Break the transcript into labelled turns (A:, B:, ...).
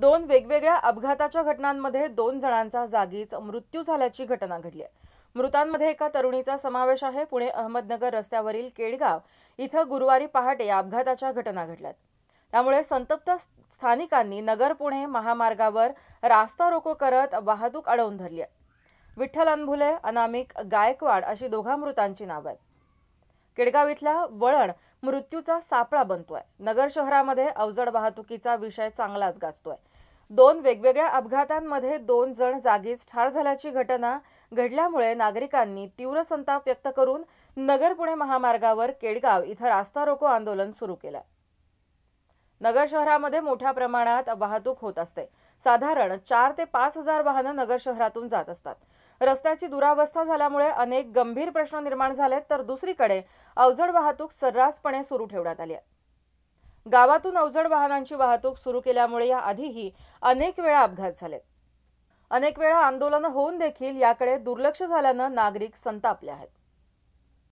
A: दोन वेगवेगळ्या अपघाताच्या घटनांमध्ये दोन जणांचा जागीच मृत्यू झाल्याची घटना घडली आहे मृतांमध्ये एका तरुणीचा समावेश आहे पुणे अहमदनगर रस्त्यावरील केडगाव इथं गुरुवारी पहाटे अपघाताच्या घटना घडल्यात त्यामुळे संतप्त स्थानिकांनी नगर पुणे महामार्गावर रास्ता रोको करत वाहतूक अडवून धरली आहे विठ्ठल अनभुले अनामिक गायकवाड अशी दोघा मृतांची नावं आहेत केडगाव इथला वळण मृत्यूचा सापळा बनतोय नगर शहरामध्ये अवजड वाहतुकीचा विषय चांगलाच गाजतोय दोन वेगवेगळ्या अपघातांमध्ये दोन जण जागीच ठार झाल्याची घटना घडल्यामुळे नागरिकांनी तीव्र संताप व्यक्त करून नगर पुणे महामार्गावर केडगाव इथं रास्ता रोको आंदोलन सुरू केलं नगर शहरामध्ये मोठ्या प्रमाणात वाहतूक होत असते साधारण चार ते पाच हजार वाहनं नगर शहरातून जात असतात रस्त्याची दुरावस्था झाल्यामुळे अनेक गंभीर प्रश्न निर्माण झालेत तर दुसरीकडे अवजड वाहतूक सर्रासपणे सुरू ठेवण्यात आली आहे गावातून अवजड वाहनांची वाहतूक सुरू केल्यामुळे या आधीही अनेक वेळा अपघात झालेत अनेक वेळा आंदोलनं होऊन देखील याकडे दुर्लक्ष झाल्यानं नागरिक संतापले आहेत